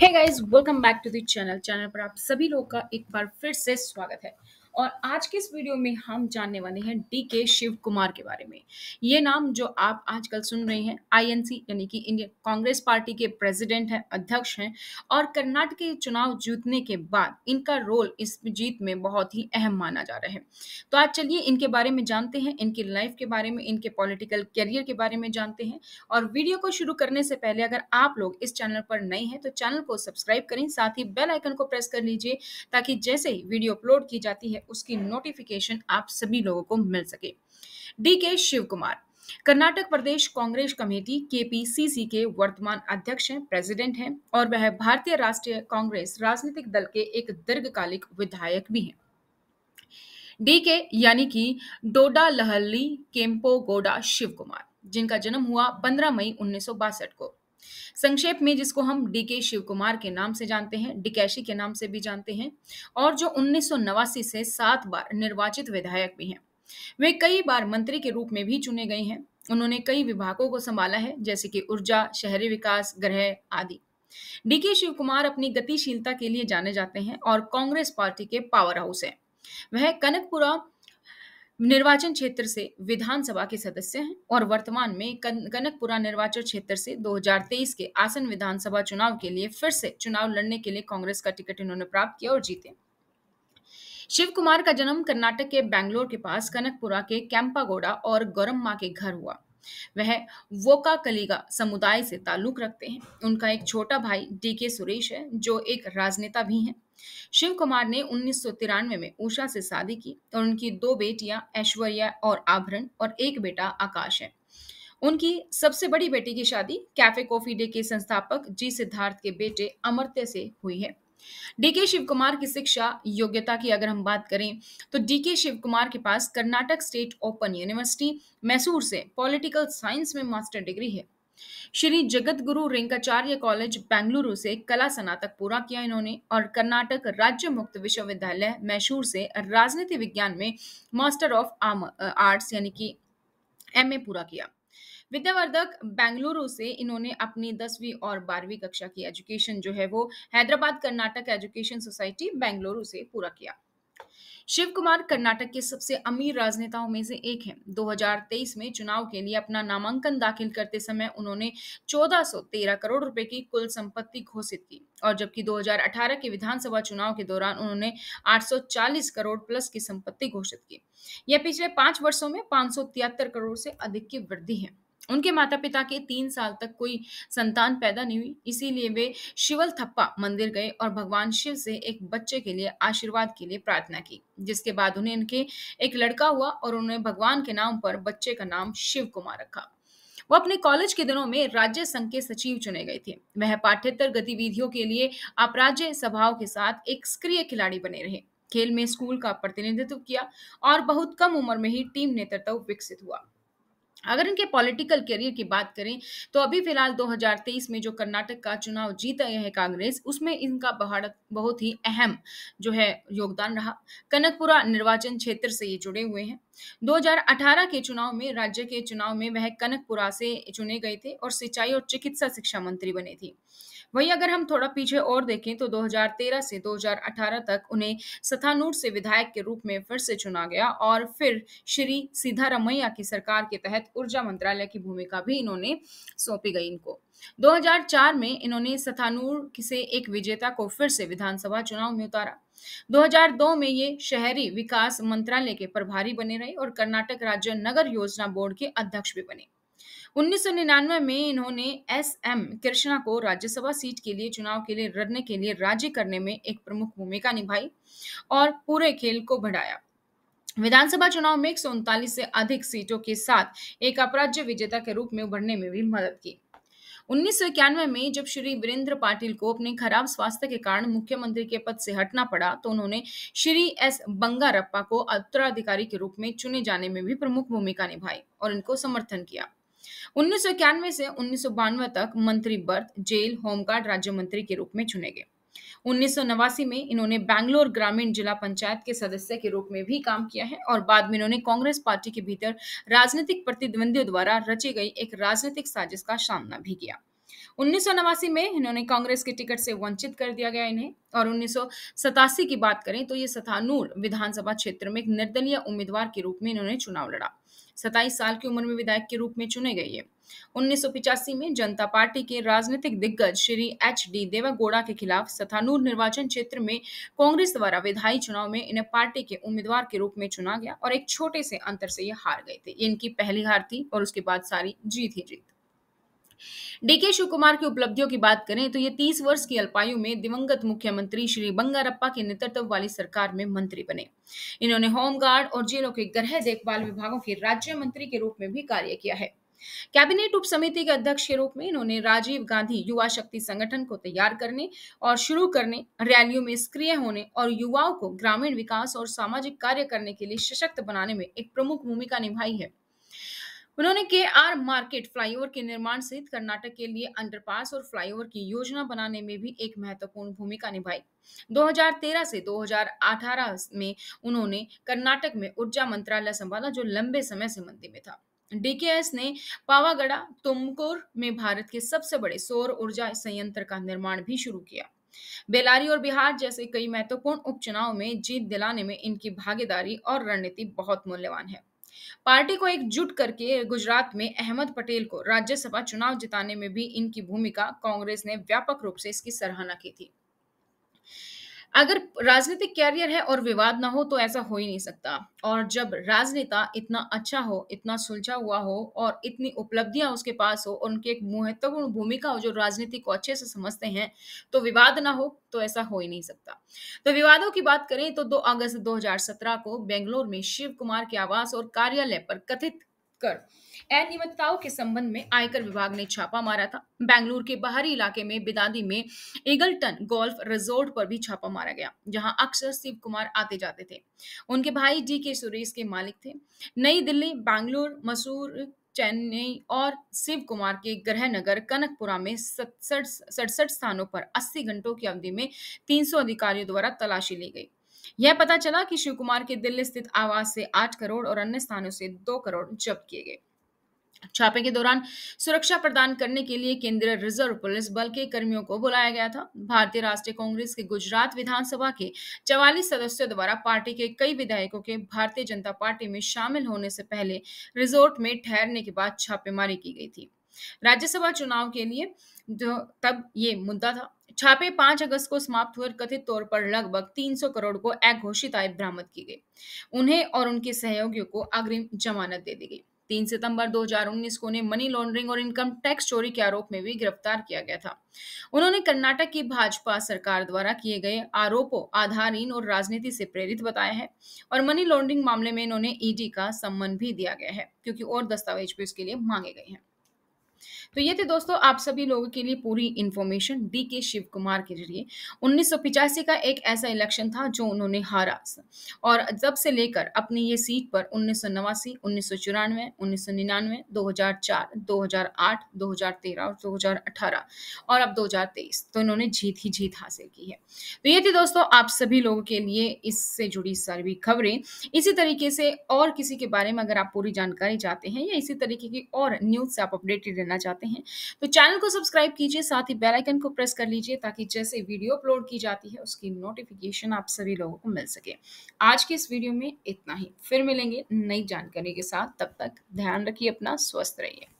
Hey guys welcome back to the channel channel पर आप सभी लोग का एक बार फिर से स्वागत है और आज के इस वीडियो में हम जानने वाले हैं डी के शिव कुमार के बारे में ये नाम जो आप आजकल सुन रहे हैं आईएनसी यानी कि इंडियन कांग्रेस पार्टी के प्रेसिडेंट हैं अध्यक्ष हैं और कर्नाटक के चुनाव जीतने के बाद इनका रोल इस जीत में बहुत ही अहम माना जा रहा है तो आज चलिए इनके बारे में जानते हैं इनकी लाइफ के बारे में इनके पॉलिटिकल करियर के बारे में जानते हैं और वीडियो को शुरू करने से पहले अगर आप लोग इस चैनल पर नए हैं तो चैनल को सब्सक्राइब करें साथ ही बेल आइकन को प्रेस कर लीजिए ताकि जैसे ही वीडियो अपलोड की जाती है उसकी नोटिफिकेशन आप सभी लोगों को मिल सके D K Shiv Kumar Karnataka Pradesh Congress committee के के वर्तमान अध्यक्ष हैं प्रेसिडेंट हैं और वह भारतीय राष्ट्रीय कांग्रेस राजनीतिक दल के एक दीर्घकालिक विधायक भी हैं डी के यानी कि डोडा लहली केम्पो गोडा शिव कुमार जिनका जन्म हुआ 15 मई उन्नीस को संक्षेप में जिसको हम डी के शिव कुमार के नाम से जानते हैं डिकैशी के नाम से भी जानते हैं और जो उन्नीस से सात बार निर्वाचित विधायक भी हैं वे कई बार मंत्री के रूप में भी चुने गए हैं उन्होंने कई विभागों को संभाला है जैसे कि ऊर्जा शहरी विकास गृह आदि डीके शिव कुमार अपनी गतिशीलता के लिए जाने जाते हैं और कांग्रेस पार्टी के पावर हाउस है वह कनकपुरा निर्वाचन क्षेत्र से विधानसभा के सदस्य हैं और वर्तमान में कनकपुरा निर्वाचन क्षेत्र से 2023 के आसन विधानसभा चुनाव के लिए फिर से चुनाव लड़ने के लिए कांग्रेस का टिकट इन्होंने प्राप्त किया और जीते शिव कुमार का जन्म कर्नाटक के बैंगलोर के पास कनकपुरा के कैंपागोड़ा और गौरम्मा के घर हुआ वह वोका कलीगा समुदाय से ताल्लुक रखते हैं उनका एक छोटा भाई डी के सुरेश है जो एक राजनेता भी हैं शिव कुमार ने उन्नीस में उषा से शादी की और उनकी दो बेटियां ऐश्वर्या और आभरण और एक बेटा आकाश है उनकी सबसे बड़ी बेटी की शादी कैफे कॉफी डे के संस्थापक जी सिद्धार्थ के बेटे अमर्त्य से हुई है डीके शिव कुमार की शिक्षा योग्यता की अगर हम बात करें तो डीके शिव कुमार के पास Karnataka state open university Mysore से पॉलिटिकल साइंस में मास्टर डिग्री है श्री जगत गुरु रिंकाचार्य कॉलेज बेंगलुरु से कला स्नातक पूरा किया इन्होंने और कर्नाटक राज्य मुक्त विश्वविद्यालय मैसूर से राजनीति विज्ञान में मास्टर ऑफ आर्ट्स यानी कि एमए पूरा किया विद्यावर्धक बेंगलुरु से इन्होंने अपनी दसवीं और बारहवीं कक्षा की एजुकेशन जो है वो हैदराबाद कर्नाटक एजुकेशन सोसाइटी बेंगलुरु से पूरा किया शिव कुमार कर्नाटक के सबसे अमीर राजनेताओं में से एक हैं। 2023 में चुनाव के लिए अपना नामांकन दाखिल करते समय उन्होंने 1413 करोड़ रुपए की कुल संपत्ति घोषित की और जबकि 2018 के विधानसभा चुनाव के दौरान उन्होंने 840 करोड़ प्लस की संपत्ति घोषित की यह पिछले पांच वर्षों में पांच करोड़ से अधिक की वृद्धि है उनके माता पिता के तीन साल तक कोई संतान पैदा नहीं हुई इसीलिए वे शिवल थप्पा मंदिर गए और भगवान शिव से एक बच्चे के लिए आशीर्वाद के लिए प्रार्थना की जिसके बाद उन्हें इनके एक लड़का हुआ और उन्होंने भगवान के नाम पर बच्चे का नाम शिव कुमार रखा वो अपने कॉलेज के दिनों में राज्य संघ के सचिव चुने गए थे वह पाठ्यतर गतिविधियों के लिए आप राज्य सभाओं के साथ एक सक्रिय खिलाड़ी बने रहे खेल में स्कूल का प्रतिनिधित्व किया और बहुत कम उम्र में ही टीम नेतृत्व विकसित हुआ अगर इनके पॉलिटिकल करियर की बात करें तो अभी फिलहाल 2023 में जो कर्नाटक का चुनाव जीता है कांग्रेस उसमें इनका बहुत ही अहम जो है योगदान रहा कनकपुरा निर्वाचन क्षेत्र से ये जुड़े हुए हैं 2018 के चुनाव में राज्य के चुनाव में वह कनकपुरा से चुने गए थे और सिंचाई और चिकित्सा शिक्षा मंत्री बने थे वहीं अगर हम थोड़ा पीछे और देखें तो 2013 से 2018 तक उन्हें सथानूर से विधायक के रूप में फिर से चुना गया और फिर श्री सीधारमैया की सरकार के तहत ऊर्जा मंत्रालय की भूमिका भी इन्होंने सौंपी गई इनको 2004 में इन्होंने सथानूर से एक विजेता को फिर से विधानसभा चुनाव में उतारा 2002 में ये शहरी विकास मंत्रालय के प्रभारी बने रहे और कर्नाटक राज्य नगर योजना बोर्ड के अध्यक्ष भी बने 1999 में इन्होंने एस एम कृष्णा को राज्यसभा सीट के लिए चुनाव के लिए लड़ने के लिए राज्य करने में एक प्रमुख भूमिका निभाई और पूरे खेल को बढ़ाया विधानसभा चुनाव में एक से अधिक सीटों के साथ एक अपराज्य विजेता के रूप में उभरने में भी मदद की उन्नीस में जब श्री वीरेंद्र पाटिल को अपने खराब स्वास्थ्य के कारण मुख्यमंत्री के पद से हटना पड़ा तो उन्होंने श्री एस बंगारप्पा को उत्तराधिकारी के रूप में चुने जाने में भी प्रमुख भूमिका निभाई और इनको समर्थन किया उन्नीस से उन्नीस तक मंत्री बर्थ जेल होमगार्ड राज्य मंत्री के रूप में चुने गए उन्नीस में इन्होंने बैंगलोर ग्रामीण जिला पंचायत के सदस्य के रूप में भी काम किया है और बाद में इन्होंने कांग्रेस पार्टी के भीतर राजनीतिक प्रतिद्वंदियों द्वारा रची गई एक राजनीतिक साजिश का सामना भी किया उन्नीस में इन्होंने कांग्रेस के टिकट से वंचित कर दिया गया इन्हें और उन्नीस की बात करें तो ये सतानूर विधानसभा क्षेत्र में एक निर्दलीय उम्मीदवार के रूप में इन्होंने चुनाव लड़ा सताईस साल की उम्र में विधायक के रूप में चुने गए ये उन्नीस में जनता पार्टी के राजनीतिक दिग्गज श्री एच डी देवागौड़ा के खिलाफ सथानूर निर्वाचन क्षेत्र में कांग्रेस द्वारा विधायी चुनाव में इन्हें पार्टी के उम्मीदवार के रूप में चुना गया और एक छोटे से अंतर से ये हार गए थे इनकी पहली हार थी और उसके बाद सारी जीत ही जीत डीके शिवकुमार की उपलब्धियों की बात करें तो ये तीस वर्ष की अल्पायु में दिवंगत मुख्यमंत्री श्री बंगारप्पा के नेतृत्व वाली सरकार में मंत्री बने इन्होंने होमगार्ड और जेलों के गृह देखभाल विभागों के राज्य मंत्री के रूप में भी कार्य किया है कैबिनेट उप समिति के अध्यक्ष के रूप में इन्होंने राजीव गांधी युवा शक्ति संगठन को तैयार करने और शुरू करने रैलियों में सक्रिय होने और युवाओं को ग्रामीण विकास और सामाजिक कार्य करने के लिए सशक्त बनाने में एक प्रमुख भूमिका निभाई है उन्होंने के आर मार्केट फ्लाईओवर के निर्माण सहित कर्नाटक के लिए अंडरपास और फ्लाईओवर की योजना बनाने में भी एक महत्वपूर्ण भूमिका निभाई 2013 से 2018 में उन्होंने कर्नाटक में ऊर्जा मंत्रालय संभाला जो लंबे समय से मंत्री में था डीकेएस ने पावागढ़ा तुमकोर में भारत के सबसे बड़े सौर ऊर्जा संयंत्र का निर्माण भी शुरू किया बेलारी और बिहार जैसे कई महत्वपूर्ण उपचुनाव में जीत दिलाने में इनकी भागीदारी और रणनीति बहुत मूल्यवान है पार्टी को एकजुट करके गुजरात में अहमद पटेल को राज्यसभा चुनाव जिताने में भी इनकी भूमिका कांग्रेस ने व्यापक रूप से इसकी सराहना की थी अगर राजनीतिक कैरियर है और विवाद ना हो तो ऐसा हो ही नहीं सकता और जब राजनेता इतना अच्छा हो इतना सुलझा हुआ हो और इतनी उपलब्धियां उसके पास हो और उनकी एक महत्वपूर्ण भूमिका हो जो राजनीति को अच्छे से समझते हैं तो विवाद ना हो तो ऐसा हो ही नहीं सकता तो विवादों की बात करें तो 2 अगस्त 2017 को बेंगलोर में शिव कुमार के आवास और कार्यालय पर कथित कर अनियमितताओं के संबंध में आयकर विभाग ने छापा मारा था बेंगलुरु के बाहरी इलाके में बिदादी में एगल्टन गोल्फ रिजोर्ट पर भी छापा मारा गया जहां अक्सर शिव कुमार आते जाते थे उनके भाई डी के सुरेश के मालिक थे नई दिल्ली बैंगलोर मसूर चेन्नई और शिव कुमार के ग्रह नगर कनकपुरा में सड़सठ स्थानों पर 80 घंटों की अवधि में 300 अधिकारियों द्वारा तलाशी ली गई यह पता चला कि शिव कुमार के दिल्ली स्थित आवास से आठ करोड़ और अन्य स्थानों से दो करोड़ जब्त किए गए छापे के दौरान सुरक्षा प्रदान करने के लिए केंद्रीय रिजर्व पुलिस बल के कर्मियों को बुलाया गया था भारतीय राष्ट्रीय कांग्रेस के गुजरात विधानसभा के चवालीस सदस्यों द्वारा पार्टी के कई विधायकों के भारतीय जनता पार्टी में शामिल होने से पहले रिजोर्ट में ठहरने के बाद छापेमारी की गई थी राज्यसभा चुनाव के लिए जो तब ये मुद्दा था छापे 5 अगस्त को समाप्त हुए कथित तौर पर लगभग 300 करोड़ को अघोषित आय बरामद की गई उन्हें और उनके सहयोगियों को अग्रिम जमानत दे दी गई तीन सितंबर 2019 को उन्हें मनी लॉन्ड्रिंग और इनकम टैक्स चोरी के आरोप में भी गिरफ्तार किया गया था उन्होंने कर्नाटक की भाजपा सरकार द्वारा किए गए आरोपों आधारहीन और राजनीति से प्रेरित बताया है और मनी लॉन्ड्रिंग मामले में इन्होंने ईडी e का सम्मन भी दिया गया है क्योंकि और दस्तावेज भी उसके लिए मांगे गए हैं तो ये थे दोस्तों आप सभी लोगों के लिए पूरी information D K Shiv Kumar के जरिए उन्नीस का एक ऐसा इलेक्शन था जो उन्होंने हारा और जब से लेकर अपनी ये सीट पर उन्नीस सौ नवासी उन्नीस सौ चौरानवे उन्नीस सौ निन्यानवे दो हजार चार दो हजार आठ दो हजार तेरह और दो हजार अठारह और अब दो हजार तेईस तो इन्होंने जीत ही जीत हासिल की है तो ये थी दोस्तों आप सभी लोगों के लिए इससे जुड़ी सारी खबरें इसी तरीके से और किसी के बारे में अगर आप पूरी जानकारी चाहते हैं या इसी तरीके की और न्यूज से आप अपडेटेड मिलना चाहते हैं तो चैनल को सब्सक्राइब कीजिए साथ ही बेल आइकन को प्रेस कर लीजिए ताकि जैसे वीडियो अपलोड की जाती है उसकी नोटिफिकेशन आप सभी लोगों को मिल सके आज के इस वीडियो में इतना ही फिर मिलेंगे नई जानकारी के साथ तब तक ध्यान रखिए अपना स्वस्थ रहिए